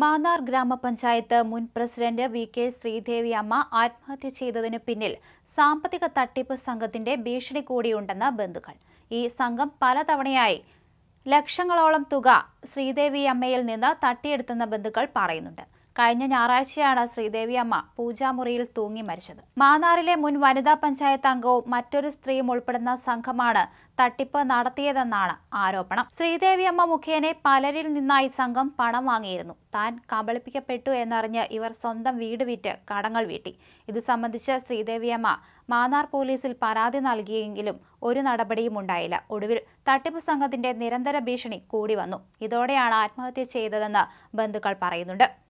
മാന്നാർ ഗ്രാമപഞ്ചായത്ത് മുൻ president V K Sridevi അമ്മ ആത്മഹത്യ ചെയ്തതിനു പിന്നിൽ സാമ്പത്തിക തട്ടിപ്പ് സംഘത്തിന്റെ ഭീഷണി കൂടിയുണ്ടെന്ന് ബന്ധുക്കൾ ഈ സംഘം പലതവണയായി ലക്ഷങ്ങളോളം തുക ശ്രീദേവി അമ്മയിൽ നിന്ന് തട്ടിയെടുത്തെന്ന ബന്ധുക്കൾ പറയുന്നുണ്ട് കഴിഞ്ഞ ഞായറാഴ്ചയാണ് ശ്രീദേവി അമ്മ പൂജാമുറിയിൽ തൂങ്ങി മരിച്ചത് മാന്നാറിലെ മുൻ വനിതാ പഞ്ചായത്ത് അംഗവും മറ്റൊരു സ്ത്രീയും ഉൾപ്പെടുന്ന സംഘമാണ് തട്ടിപ്പ് നടത്തിയതെന്നാണ് ആരോപണം ശ്രീദേവി അമ്മ മുഖേനെ പലരിൽ നിന്നായി സംഘം പണം വാങ്ങിയിരുന്നു താൻ കബളിപ്പിക്കപ്പെട്ടു എന്നറിഞ്ഞ് ഇവർ സ്വന്തം വീട് വിറ്റ് കടങ്ങൾ വീട്ടി ഇത് സംബന്ധിച്ച് അമ്മ മാന്നാർ പോലീസിൽ പരാതി നൽകിയെങ്കിലും ഒരു നടപടിയും ഉണ്ടായില്ല ഒടുവിൽ തട്ടിപ്പ് സംഘത്തിന്റെ നിരന്തര ഭീഷണി കൂടി വന്നു ഇതോടെയാണ് ആത്മഹത്യ ചെയ്തതെന്ന് ബന്ധുക്കൾ പറയുന്നുണ്ട്